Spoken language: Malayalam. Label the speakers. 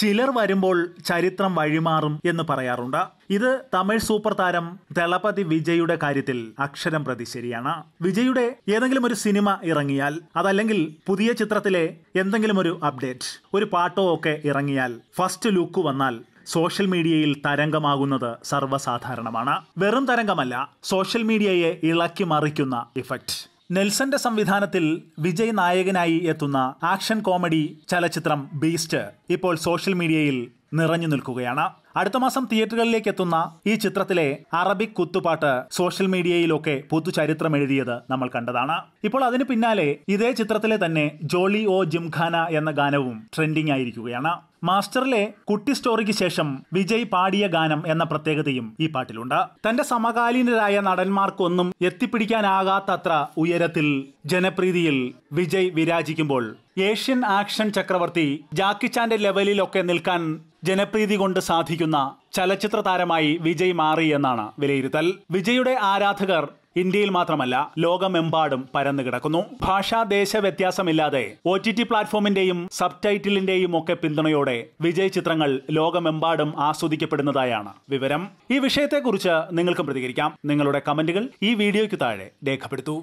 Speaker 1: ചിലർ വരുമ്പോൾ ചരിത്രം വഴിമാറും എന്ന് പറയാറുണ്ട് ഇത് തമിഴ് സൂപ്പർ താരം ദളപതി വിജയുടെ കാര്യത്തിൽ അക്ഷരം പ്രതി ശരിയാണ് വിജയുടെ ഏതെങ്കിലും ഒരു സിനിമ ഇറങ്ങിയാൽ അതല്ലെങ്കിൽ പുതിയ ചിത്രത്തിലെ എന്തെങ്കിലും ഒരു അപ്ഡേറ്റ് ഒരു പാട്ടോ ഒക്കെ ഇറങ്ങിയാൽ ഫസ്റ്റ് ലുക്ക് വന്നാൽ സോഷ്യൽ മീഡിയയിൽ തരംഗമാകുന്നത് സർവ്വസാധാരണമാണ് വെറും തരംഗമല്ല സോഷ്യൽ മീഡിയയെ ഇളക്കി മറിക്കുന്ന ഇഫക്റ്റ് നെൽസന്റെ സംവിധാനത്തിൽ വിജയ് നായകനായി എത്തുന്ന ആക്ഷൻ കോമഡി ചലച്ചിത്രം ബീസ്റ്റ് ഇപ്പോൾ സോഷ്യൽ മീഡിയയിൽ നിറഞ്ഞു നിൽക്കുകയാണ് അടുത്ത മാസം തിയേറ്ററുകളിലേക്ക് എത്തുന്ന ഈ ചിത്രത്തിലെ അറബിക് കുത്തുപാട്ട് സോഷ്യൽ മീഡിയയിലൊക്കെ പുതുചരിത്രം എഴുതിയത് നമ്മൾ കണ്ടതാണ് ഇപ്പോൾ അതിന് പിന്നാലെ ഇതേ ചിത്രത്തിലെ തന്നെ ജോളി ഓ ജിംഖാന എന്ന ഗാനവും ട്രെൻഡിംഗ് ആയിരിക്കുകയാണ് മാസ്റ്ററിലെ കുട്ടി സ്റ്റോറിക്ക് ശേഷം വിജയ് പാടിയ ഗാനം എന്ന പ്രത്യേകതയും ഈ പാട്ടിലുണ്ട് തന്റെ സമകാലീനരായ നടന്മാർക്കൊന്നും എത്തിപ്പിടിക്കാനാകാത്തത്ര ഉയരത്തിൽ ജനപ്രീതിയിൽ വിജയ് വിരാജിക്കുമ്പോൾ ഏഷ്യൻ ആക്ഷൻ ചക്രവർത്തി ജാക്കി ലെവലിലൊക്കെ നിൽക്കാൻ ജനപ്രീതി കൊണ്ട് സാധിക്കും അഭിനയിക്കുന്ന ചലച്ചിത്ര താരമായി വിജയ് മാറി എന്നാണ് വിലയിരുത്തൽ വിജയുടെ ആരാധകർ ഇന്ത്യയിൽ മാത്രമല്ല ലോകമെമ്പാടും പരന്നു കിടക്കുന്നു ഭാഷാ ദേശ വ്യത്യാസമില്ലാതെ ഒ ടി ടി പ്ലാറ്റ്ഫോമിന്റെയും സബ് ടൈറ്റിലിന്റെയും ഒക്കെ പിന്തുണയോടെ വിജയ് ചിത്രങ്ങൾ ലോകമെമ്പാടും ആസ്വദിക്കപ്പെടുന്നതായാണ് വിവരം ഈ വിഷയത്തെക്കുറിച്ച് നിങ്ങൾക്കും പ്രതികരിക്കാം നിങ്ങളുടെ കമന്റുകൾ ഈ വീഡിയോയ്ക്ക് താഴെ രേഖപ്പെടുത്തു